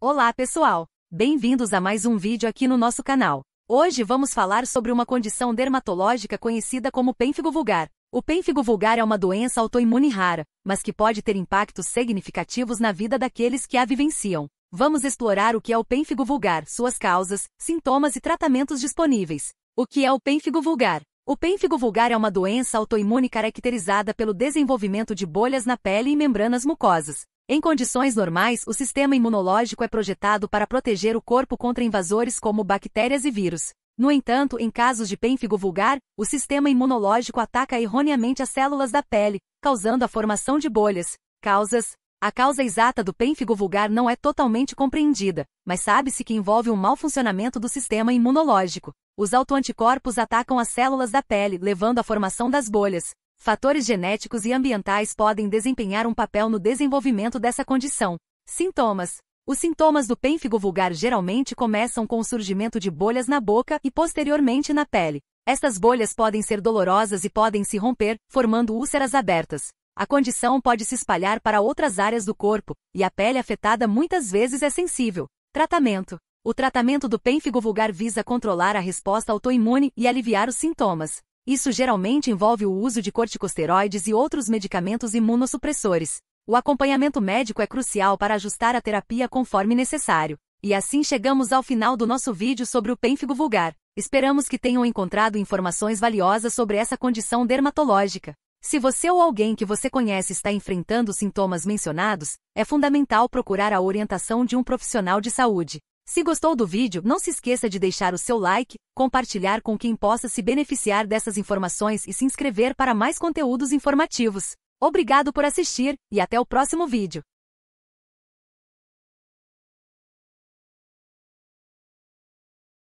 Olá pessoal, bem-vindos a mais um vídeo aqui no nosso canal. Hoje vamos falar sobre uma condição dermatológica conhecida como pênfigo vulgar. O pênfigo vulgar é uma doença autoimune rara, mas que pode ter impactos significativos na vida daqueles que a vivenciam. Vamos explorar o que é o pênfigo vulgar, suas causas, sintomas e tratamentos disponíveis. O que é o pênfigo vulgar? O pênfigo vulgar é uma doença autoimune caracterizada pelo desenvolvimento de bolhas na pele e membranas mucosas, em condições normais, o sistema imunológico é projetado para proteger o corpo contra invasores como bactérias e vírus. No entanto, em casos de pênfigo vulgar, o sistema imunológico ataca erroneamente as células da pele, causando a formação de bolhas. Causas A causa exata do pênfigo vulgar não é totalmente compreendida, mas sabe-se que envolve um mau funcionamento do sistema imunológico. Os autoanticorpos atacam as células da pele, levando à formação das bolhas. Fatores genéticos e ambientais podem desempenhar um papel no desenvolvimento dessa condição. Sintomas: Os sintomas do pênfigo vulgar geralmente começam com o surgimento de bolhas na boca e posteriormente na pele. Estas bolhas podem ser dolorosas e podem se romper, formando úlceras abertas. A condição pode se espalhar para outras áreas do corpo, e a pele afetada muitas vezes é sensível. Tratamento: O tratamento do pênfigo vulgar visa controlar a resposta autoimune e aliviar os sintomas. Isso geralmente envolve o uso de corticosteroides e outros medicamentos imunossupressores. O acompanhamento médico é crucial para ajustar a terapia conforme necessário. E assim chegamos ao final do nosso vídeo sobre o pênfigo vulgar. Esperamos que tenham encontrado informações valiosas sobre essa condição dermatológica. Se você ou alguém que você conhece está enfrentando os sintomas mencionados, é fundamental procurar a orientação de um profissional de saúde. Se gostou do vídeo, não se esqueça de deixar o seu like, compartilhar com quem possa se beneficiar dessas informações e se inscrever para mais conteúdos informativos. Obrigado por assistir e até o próximo vídeo.